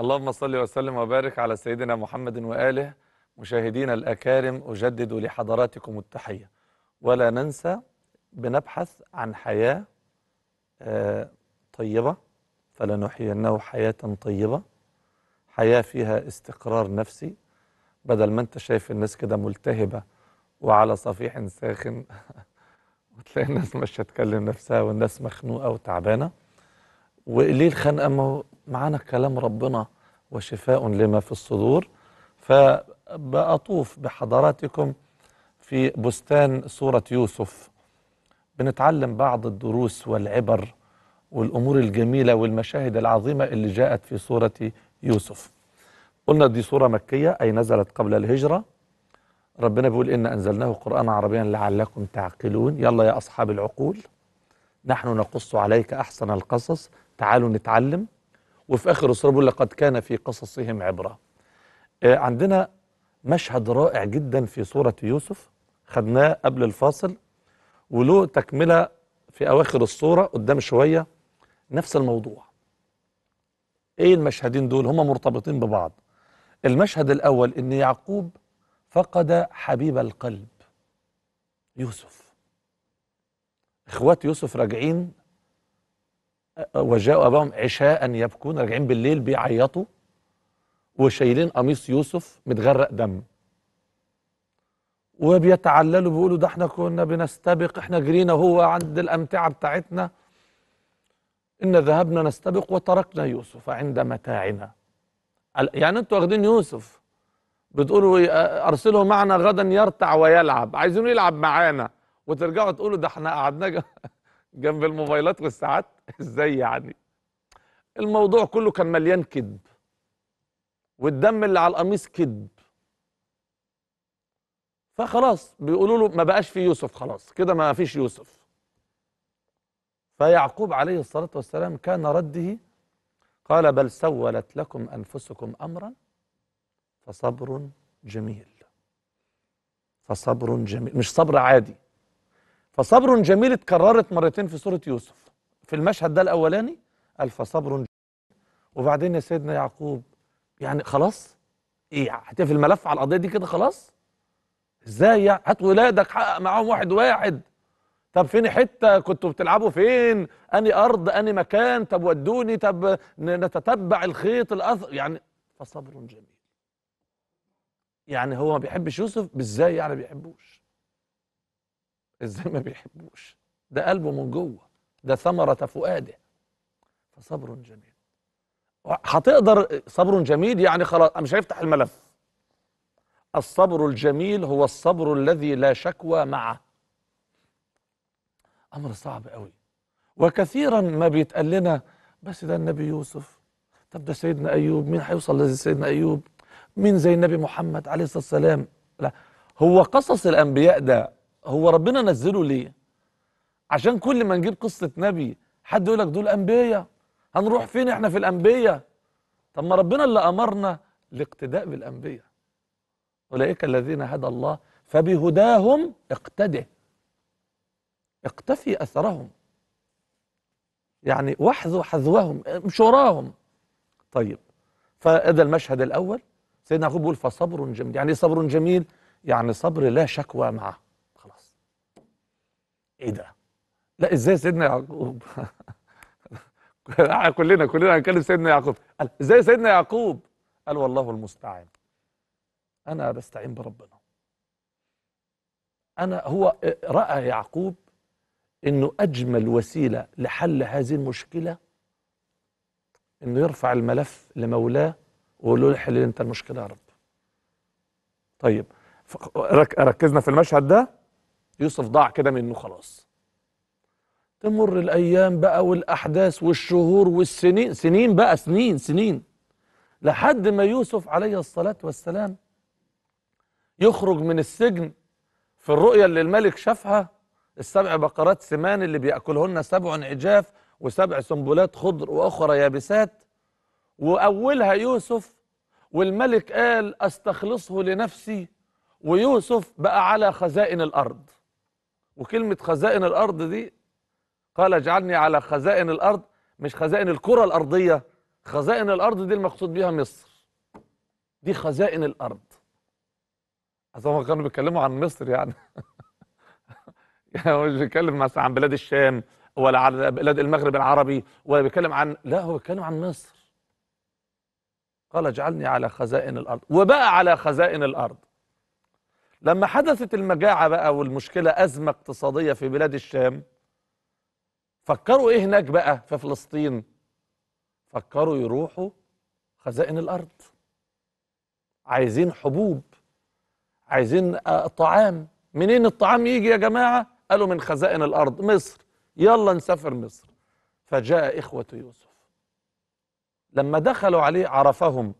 اللهم صل وسلم وبارك على سيدنا محمد وآله مشاهدينا الأكارم أجدد لحضراتكم التحية ولا ننسى بنبحث عن حياة آه، طيبة فلنحيينه حياة طيبة حياة فيها استقرار نفسي بدل ما انت شايف الناس كده ملتهبة وعلى صفيح ساخن وتلاقي الناس مش هتكلم نفسها والناس مخنوقة وتعبانة وليه الخنقه ما معانا كلام ربنا وشفاء لما في الصدور فبأطوف بحضراتكم في بستان سورة يوسف بنتعلم بعض الدروس والعبر والأمور الجميلة والمشاهد العظيمة اللي جاءت في سورة يوسف قلنا دي سورة مكية أي نزلت قبل الهجرة ربنا بيقول إن أنزلناه قرآنا عربيا لعلكم تعقلون يلا يا أصحاب العقول نحن نقص عليك أحسن القصص تعالوا نتعلم وفي اخر السوره بيقول لقد كان في قصصهم عبره آه، عندنا مشهد رائع جدا في سوره يوسف خدناه قبل الفاصل وله تكمله في اواخر السوره قدام شويه نفس الموضوع ايه المشهدين دول هما مرتبطين ببعض المشهد الاول ان يعقوب فقد حبيب القلب يوسف اخوات يوسف راجعين وجاءوا أباهم عشاء يبكون راجعين بالليل بيعيطوا وشايلين قميص يوسف متغرق دم وبيتعللوا بيقولوا ده احنا كنا بنستبق احنا جرينا هو عند الأمتعة بتاعتنا إن ذهبنا نستبق وتركنا يوسف عند متاعنا يعني انتوا واخدين يوسف بتقولوا إيه، ارسله معنا غدا يرتع ويلعب عايزينه يلعب معانا وترجعوا تقولوا ده احنا قعدنا جنب الموبايلات والساعات ازاي يعني الموضوع كله كان مليان كذب والدم اللي على القميص كذب فخلاص بيقولوا له ما بقاش في يوسف خلاص كده ما فيش يوسف فيعقوب عليه الصلاة والسلام كان رده قال بل سولت لكم أنفسكم أمرا فصبر جميل فصبر جميل مش صبر عادي فصبر جميل اتكررت مرتين في سورة يوسف في المشهد ده الأولاني قال فصبر جميل وبعدين يا سيدنا يعقوب يعني خلاص ايه هتقفل الملف على القضية دي كده خلاص ازاي يعني هات ولادك حقق معاهم واحد واحد طب فين حته كنتوا بتلعبوا فين اني ارض اني مكان طب ودوني طب نتتبع الخيط الاثر يعني فصبر جميل يعني هو ما بيحبش يوسف ازاي يعني ما بيحبوش ازاي ما بيحبوش ده قلبه من جوه ده ثمرة فؤاده فصبر جميل هتقدر صبر جميل يعني خلاص مش هيفتح الملف الصبر الجميل هو الصبر الذي لا شكوى معه امر صعب قوي وكثيرا ما بيتقال لنا بس ده النبي يوسف طب ده سيدنا ايوب مين هيوصل لزي سيدنا ايوب مين زي النبي محمد عليه الصلاه والسلام لا هو قصص الانبياء ده هو ربنا نزله ليه عشان كل ما نجيب قصة نبي حد يقول لك دول أنبياء هنروح فين احنا في الأنبياء طب ما ربنا اللي أمرنا الاقتداء بالأنبياء أولئك الذين هدى الله فبهداهم اقتده اقتفي أثرهم يعني وحذوا حذوهم مش وراهم طيب فاذا المشهد الأول سيدنا يعقوب بيقول فصبر جميل يعني صبر جميل يعني صبر لا شكوى معه ايه ده لا ازاي سيدنا يعقوب كلنا كلنا هنكلم سيدنا يعقوب قال ازاي سيدنا يعقوب قال والله المستعان انا بستعين بربنا انا هو راى يعقوب انه اجمل وسيله لحل هذه المشكله انه يرفع الملف لمولاه ويقول له حل انت المشكله يا رب طيب ركزنا في المشهد ده يوسف ضاع كده منه خلاص تمر الايام بقى والاحداث والشهور والسنين سنين بقى سنين سنين لحد ما يوسف عليه الصلاه والسلام يخرج من السجن في الرؤيه اللي الملك شافها السبع بقرات سمان اللي بياكلهن سبع عجاف وسبع سنبلات خضر واخرى يابسات واولها يوسف والملك قال استخلصه لنفسي ويوسف بقى على خزائن الارض وكلمة خزائن الأرض دي قال اجعلني على خزائن الأرض مش خزائن الكرة الأرضية خزائن الأرض دي المقصود بيها مصر دي خزائن الأرض أصلا كانوا بيتكلموا عن مصر يعني يعني هو مش بيتكلم مثلا عن بلاد الشام ولا عن بلاد المغرب العربي ولا بيتكلم عن لا هو بيتكلم عن مصر قال اجعلني على خزائن الأرض وبقى على خزائن الأرض لما حدثت المجاعة بقى والمشكلة أزمة اقتصادية في بلاد الشام فكروا إيه هناك بقى في فلسطين فكروا يروحوا خزائن الأرض عايزين حبوب عايزين آه، طعام منين الطعام يجي يا جماعة قالوا من خزائن الأرض مصر يلا نسافر مصر فجاء إخوة يوسف لما دخلوا عليه عرفهم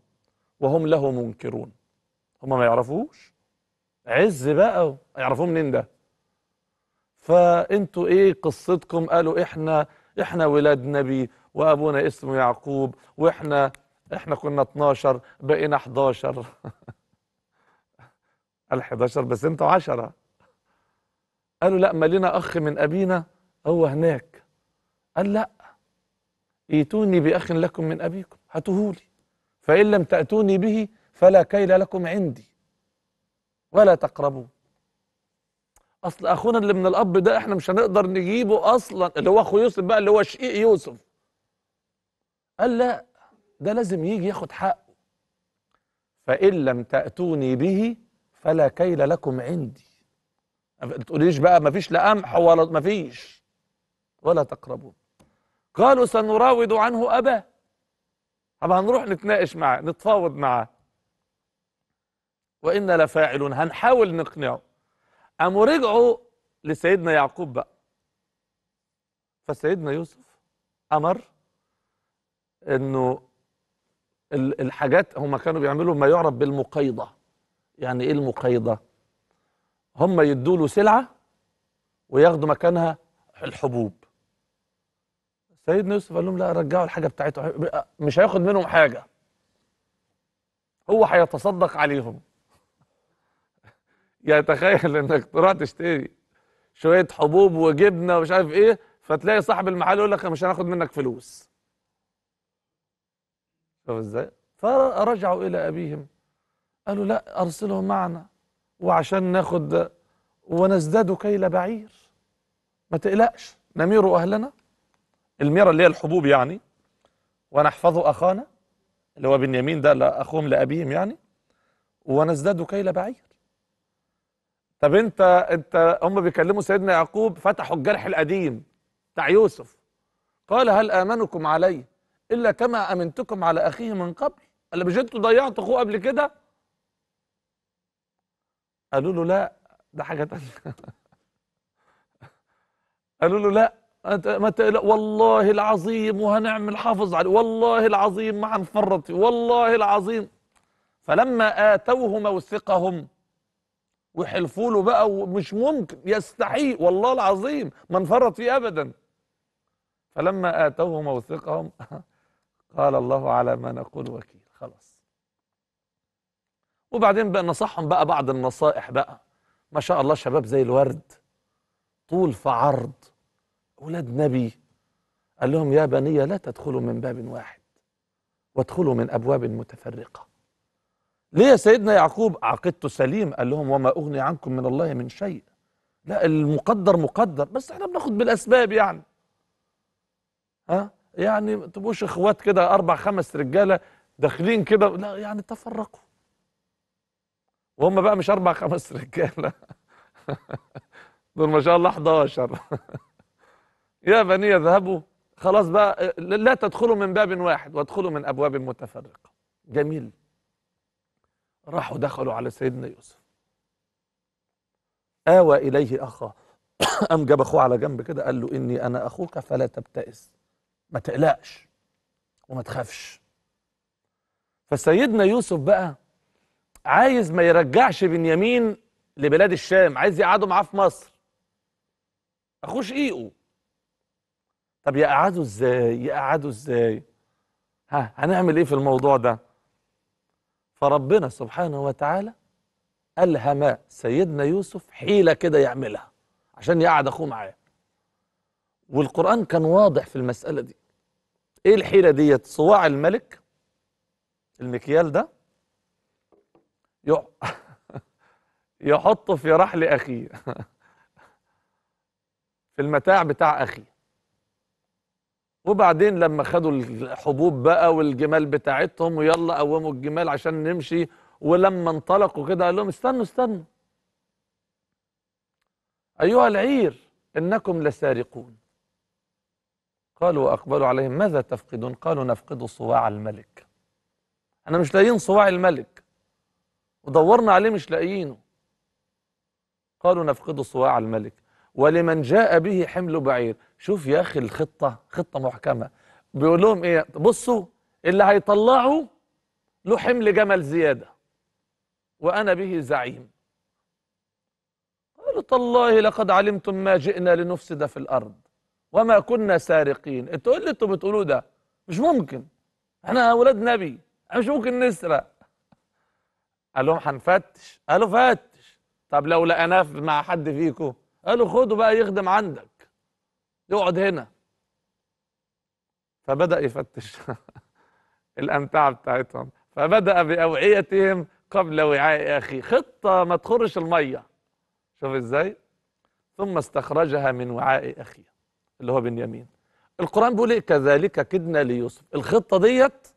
وهم له منكرون هم ما يعرفوش عز بقى يعرفوه منين ده فانتوا ايه قصتكم قالوا احنا احنا ولاد نبي وابونا اسمه يعقوب واحنا احنا كنا 12 بقينا 11 قال 11 بس انتوا 10 قالوا لا ما لنا اخ من ابينا هو هناك قال لا ايتوني باخ لكم من ابيكم هاتوهولي فان لم تاتوني به فلا كيل لكم عندي ولا تقربوا اصل اخونا اللي من الاب ده احنا مش هنقدر نجيبه اصلا اللي هو اخو يوسف بقى اللي هو شقيق يوسف قال لا ده لازم يجي ياخد حقه فان لم تاتوني به فلا كيل لكم عندي ما تقوليش بقى ما فيش لا قمح ولا ما فيش ولا تقربوا قالوا سنراود عنه اباه طب هنروح نتناقش معاه نتفاوض معاه وإنا لفاعلون هنحاول نقنعه قاموا رجعوا لسيدنا يعقوب بقى فسيدنا يوسف أمر إنه الحاجات هم كانوا بيعملوا ما يعرف بالمقيضة يعني إيه المقيضة؟ هم يدوا له سلعة وياخدوا مكانها الحبوب سيدنا يوسف قال لهم لا رجعوا الحاجة بتاعتهم مش هياخد منهم حاجة هو هيتصدق عليهم يعني تخيل انك تروح تشتري شويه حبوب وجبنه ومش عارف ايه فتلاقي صاحب المحل يقول لك مش هناخد منك فلوس شوف ازاي فرجعوا الى ابيهم قالوا لا ارسله معنا وعشان ناخد ونزداد كيل بعير ما تقلقش نمير اهلنا الميره اللي هي الحبوب يعني ونحفظ اخانا اللي هو بنيامين ده اخوهم لابيهم يعني ونزداد كيل بعير طب انت انت هم بيكلموا سيدنا يعقوب فتحوا الجرح القديم بتاع يوسف قال هل امنكم علي الا كما امنتكم على اخيه من قبل قال مش انتوا ضيعتوا اخوه قبل كده قالوا له لا ده حاجه ثانيه قالوا له لا ما تقلق والله العظيم وهنعمل حافظ عليه والله العظيم ما هنفرط والله العظيم فلما اتوه موثقهم وحلفوا له بقى ومش ممكن يستحيل والله العظيم ما انفرط فيه ابدا فلما اتوه موثقهم قال الله على ما نقول وكيل خلاص وبعدين بقى نصحهم بقى بعض النصائح بقى ما شاء الله شباب زي الورد طول في عرض اولاد نبي قال لهم يا بنيه لا تدخلوا من باب واحد وادخلوا من ابواب متفرقه ليه سيدنا يعقوب عقيدته سليم قال لهم وما أغني عنكم من الله من شيء لا المقدر مقدر بس احنا بناخد بالأسباب يعني ها يعني ما تبقوش اخوات كده أربع خمس رجالة داخلين كده لا يعني تفرقوا وهم بقى مش أربع خمس رجالة دول ما شاء الله 11 يا بني اذهبوا خلاص بقى لا تدخلوا من باب واحد وادخلوا من أبواب متفرقة جميل راحوا دخلوا على سيدنا يوسف آوى إليه أخاه قام جاب أخوه على جنب كده قال له إني أنا أخوك فلا تبتئس ما تقلقش وما تخافش فسيدنا يوسف بقى عايز ما يرجعش بنيامين لبلاد الشام عايز يقعده معاه في مصر أخوه شقيقه طب يقعدوا إزاي يقعدوا إزاي ها هنعمل إيه في الموضوع ده فربنا سبحانه وتعالى ألهم سيدنا يوسف حيلة كده يعملها عشان يقعد أخوه معاه والقرآن كان واضح في المسألة دي إيه الحيلة ديت صواع الملك المكيال ده يحطه في رحل أخيه في المتاع بتاع أخيه وبعدين لما خدوا الحبوب بقى والجمال بتاعتهم ويلا قوموا الجمال عشان نمشي ولما انطلقوا كده قال لهم استنوا استنوا أيها العير إنكم لسارقون قالوا وأقبلوا عليهم ماذا تفقدون قالوا نفقد صواع الملك أنا مش لاقيين صواع الملك ودورنا عليه مش لاقيينه قالوا نفقد صواع الملك ولمن جاء به حمل بعير شوف يا أخي الخطة خطة محكمة بيقول لهم إيه بصوا اللي هيطلعوا له حمل جمل زيادة وأنا به زعيم قالوا تالله لقد علمتم ما جئنا لنفسد في الأرض وما كنا سارقين انتوا إيه اللي انتوا بتقولوه ده مش ممكن احنا اولاد نبي مش ممكن نسرق قال لهم هنفتش قالوا فتش طب لو لقيناه مع حد فيكم قالوا خده بقى يخدم عندك يقعد هنا فبدأ يفتش الأمتعة بتاعتهم فبدأ بأوعيتهم قبل وعاء أخي خطة ما تخرش المية شوف إزاي ثم استخرجها من وعاء أخيه اللي هو بنيامين القرآن بيقول إيه كذلك كدنا ليوسف الخطة ديت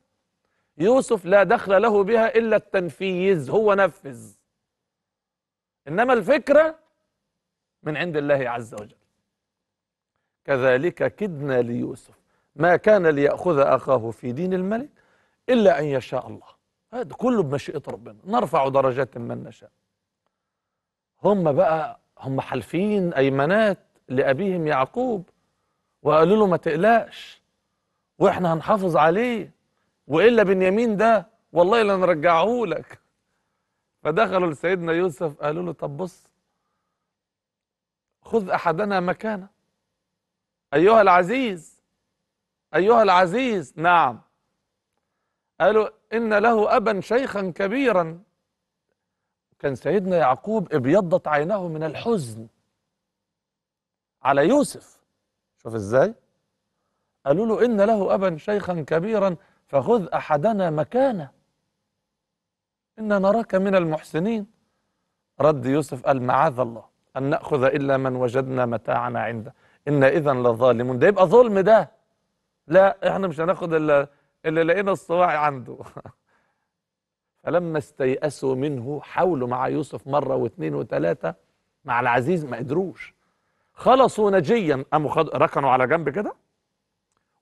يوسف لا دخل له بها إلا التنفيذ هو نفذ إنما الفكرة من عند الله عز وجل كذلك كدنا ليوسف ما كان ليأخذ أخاه في دين الملك إلا أن يشاء الله هذا كله بمشيئة ربنا نرفع درجات من نشاء هم بقى هم حلفين أيمانات لأبيهم يعقوب وقالوا له ما تقلقش وإحنا هنحافظ عليه وإلا بنيامين ده والله لنرجعه لك فدخلوا لسيدنا يوسف قالوا له طب بص خذ أحدنا مكانه أيها العزيز أيها العزيز نعم قالوا إن له أبا شيخا كبيرا كان سيدنا يعقوب ابيضت عيناه من الحزن على يوسف شوف ازاي قالوا له إن له أبا شيخا كبيرا فخذ أحدنا مكانه إن نراك من المحسنين رد يوسف قال معاذ الله أن نأخذ إلا من وجدنا متاعنا عنده إن إذا لظالمون ده يبقى ظلم ده لا إحنا مش هناخد إلا اللي لقينا الصواع عنده فلما استيأسوا منه حاولوا مع يوسف مرة واثنين وثلاثة مع العزيز ما قدروش خلصوا نجيا قاموا خد... ركنوا على جنب كده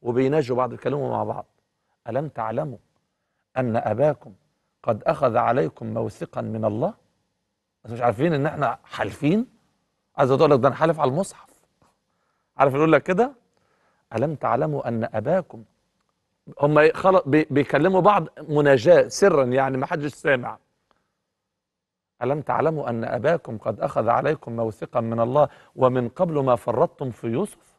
وبيناجوا بعض الكلام مع بعض ألم تعلموا أن أباكم قد أخذ عليكم موثقا من الله مش عارفين إن إحنا حالفين عايز اقول لك ده انا حالف على المصحف عارف يقول لك كده الم تعلموا ان اباكم هم خلق بيكلموا بعض مناجاه سرا يعني ما حدش سامع ألم تعلموا أن أباكم قد أخذ عليكم موثقا من الله ومن قبل ما فرطتم في يوسف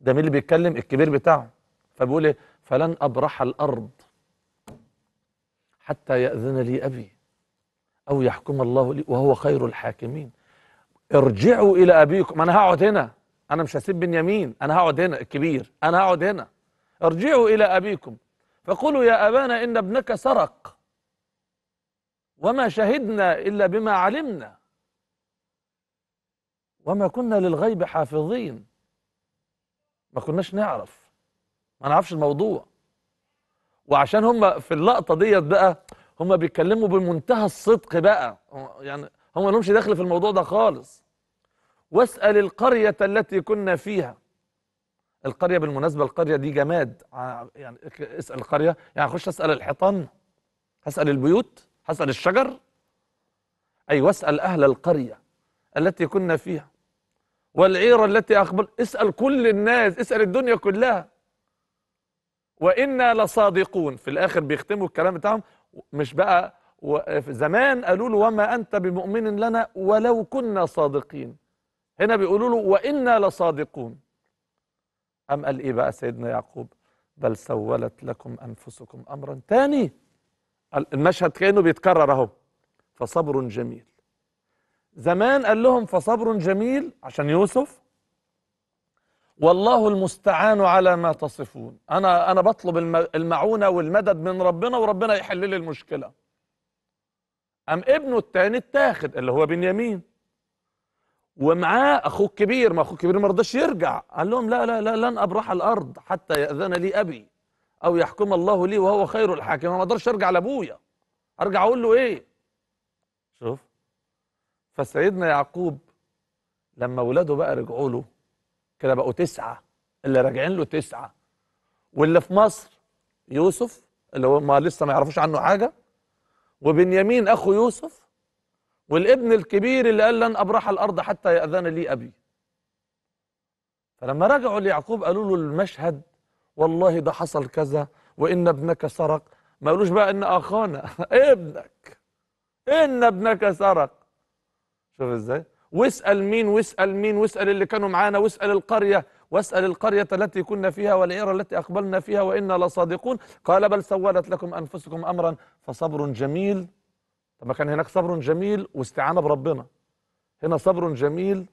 ده مين اللي بيتكلم الكبير بتاعه فبيقول إيه فلن أبرح الأرض حتى يأذن لي أبي أو يحكم الله لي وهو خير الحاكمين ارجعوا الى ابيكم انا هقعد هنا انا مش هسيب بنيامين انا هقعد هنا الكبير انا هقعد هنا ارجعوا الى ابيكم فقولوا يا ابانا ان ابنك سرق وما شهدنا الا بما علمنا وما كنا للغيب حافظين ما كناش نعرف ما نعرفش الموضوع وعشان هم في اللقطه ديت بقى هم بيتكلموا بمنتهى الصدق بقى يعني هم ما لهمش دخل في الموضوع ده خالص واسأل القرية التي كنا فيها القرية بالمناسبة القرية دي جماد يعني اسأل القرية يعني اخش اسأل الحيطان هسأل البيوت هسأل الشجر أي واسأل أهل القرية التي كنا فيها والعيرة التي أخبر اسأل كل الناس اسأل الدنيا كلها وإنا لصادقون في الآخر بيختموا الكلام بتاعهم مش بقى زمان قالوا له وما أنت بمؤمن لنا ولو كنا صادقين هنا بيقولوا له وإنا لصادقون أم قال إيه بقى سيدنا يعقوب بل سولت لكم أنفسكم أمرا تاني المشهد كأنه بيتكرر أهو فصبر جميل زمان قال لهم فصبر جميل عشان يوسف والله المستعان على ما تصفون أنا أنا بطلب المعونة والمدد من ربنا وربنا يحل لي المشكلة قام ابنه الثاني اتاخد اللي هو بنيامين ومعاه اخوه الكبير ما اخوه الكبير ما رضاش يرجع قال لهم لا لا لا لن ابرح الارض حتى ياذن لي ابي او يحكم الله لي وهو خير الحاكم ما اقدرش ارجع لابويا ارجع اقول له ايه شوف فسيدنا يعقوب لما ولاده بقى رجعوا له كده بقوا تسعه اللي راجعين له تسعه واللي في مصر يوسف اللي هو ما لسه ما يعرفوش عنه حاجه وبنيامين أخو يوسف والابن الكبير اللي قال لن أبرح الأرض حتى يأذن لي أبي فلما رجعوا ليعقوب قالوا له المشهد والله ده حصل كذا وإن ابنك سرق ما قالوش بقى إن أخانا ابنك إن ابنك سرق شوف إزاي واسأل مين واسأل مين واسأل اللي كانوا معانا واسأل القرية واسأل القرية التي كنا فيها والعير التي أقبلنا فيها وإنا لصادقون قال بل سولت لكم أنفسكم أمرا فصبر جميل طب كان هناك صبر جميل واستعانة بربنا هنا صبر جميل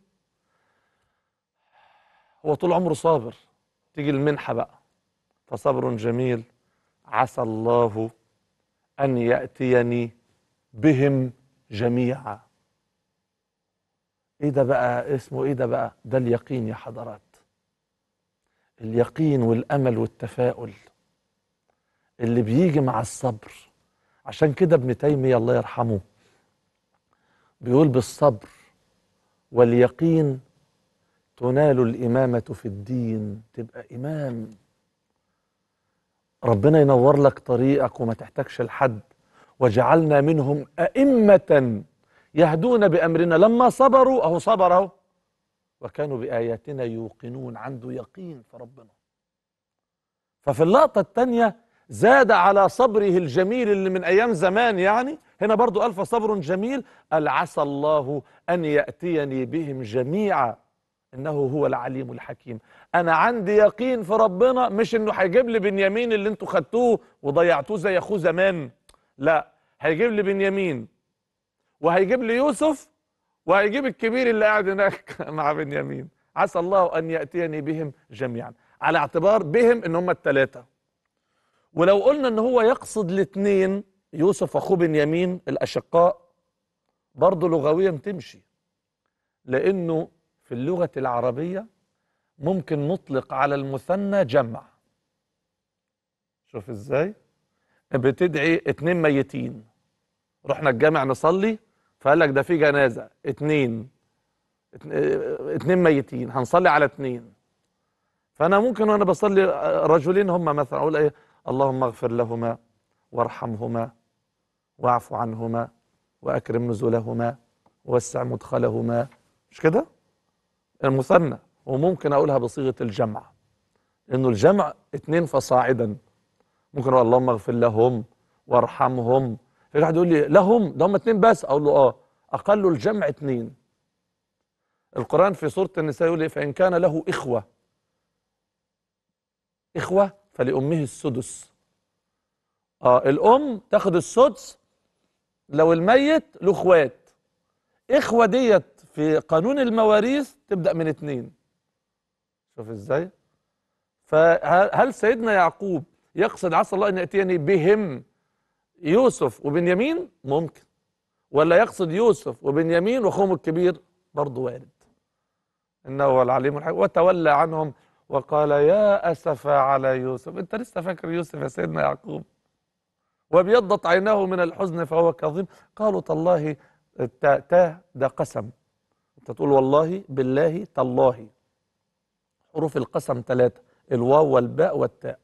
هو طول عمره صابر تيجي المنحة بقى فصبر جميل عسى الله أن يأتيني بهم جميعا ايه ده بقى اسمه ايه ده بقى ده اليقين يا حضرات اليقين والامل والتفاؤل اللي بيجي مع الصبر عشان كده ابن تيميه الله يرحمه بيقول بالصبر واليقين تنال الامامه في الدين تبقى امام ربنا ينور لك طريقك وما تحتاجش لحد وجعلنا منهم ائمه يهدون بامرنا لما صبروا اهو صبر اهو وكانوا بآياتنا يوقنون عنده يقين في ربنا ففي اللقطة الثانية زاد على صبره الجميل اللي من أيام زمان يعني هنا برضو قال فصبر جميل قال عسى الله أن يأتيني بهم جميعا إنه هو العليم الحكيم أنا عندي يقين في ربنا مش إنه هيجيب لي بنيامين اللي أنتوا خدتوه وضيعتوه زي أخوه زمان لا هيجيب لي بنيامين وهيجيب لي يوسف وهيجيب الكبير اللي قاعد هناك مع بنيامين عسى الله أن يأتيني بهم جميعا على اعتبار بهم ان هم الثلاثة ولو قلنا ان هو يقصد الاثنين يوسف واخوه بنيامين الاشقاء برضه لغويا تمشي لانه في اللغة العربية ممكن نطلق على المثنى جمع شوف ازاي بتدعي اتنين ميتين رحنا الجامع نصلي فقال لك ده في جنازه اتنين اه، اتنين ميتين هنصلي على اتنين فانا ممكن وانا بصلي رجلين هما مثلا اقول ايه اللهم اغفر لهما وارحمهما واعف عنهما واكرم نزولهما ووسع مدخلهما مش كده المثنى وممكن اقولها بصيغه الجمع انه الجمع اتنين فصاعدا ممكن اقول اللهم اغفر لهم وارحمهم في واحد يقول لي لهم ده هم اثنين بس اقول له اه اقل الجمع اثنين القران في سوره النساء يقول لي فان كان له اخوه اخوه فلامه السدس اه الام تاخد السدس لو الميت له اخوات اخوه ديت في قانون المواريث تبدا من اثنين شوف ازاي فهل سيدنا يعقوب يقصد عسى الله ان ياتيني بهم يوسف وبنيامين ممكن ولا يقصد يوسف وبنيامين وأخوهم الكبير برضه وارد إنه هو العليم الحكيم وتولى عنهم وقال يا أسف على يوسف أنت لسه فاكر يوسف يا سيدنا يعقوب وابيضت عيناه من الحزن فهو كظيم قالوا تالله تا ده قسم أنت تقول والله بالله تالله حروف القسم ثلاثة الواو والباء والتاء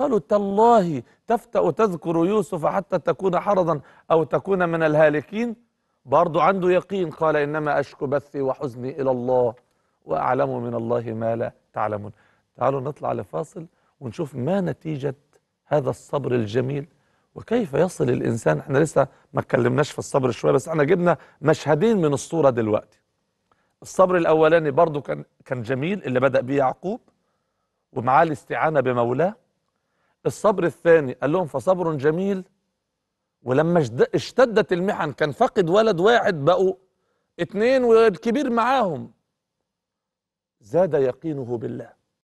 قالوا تالله تفتأ تذكر يوسف حتى تكون حرضا أو تكون من الهالكين برضو عنده يقين قال إنما أشكو بثي وحزني إلى الله وأعلم من الله ما لا تعلمون تعالوا نطلع لفاصل ونشوف ما نتيجة هذا الصبر الجميل وكيف يصل الإنسان احنا لسه ما اتكلمناش في الصبر شوية بس احنا جبنا مشهدين من الصورة دلوقتي الصبر الأولاني برضو كان, كان جميل اللي بدأ به يعقوب ومعاه الاستعانة بمولاه الصبر الثاني قال لهم فصبر جميل ولما اشتدت المحن كان فقد ولد واحد بقوا اتنين والكبير معاهم زاد يقينه بالله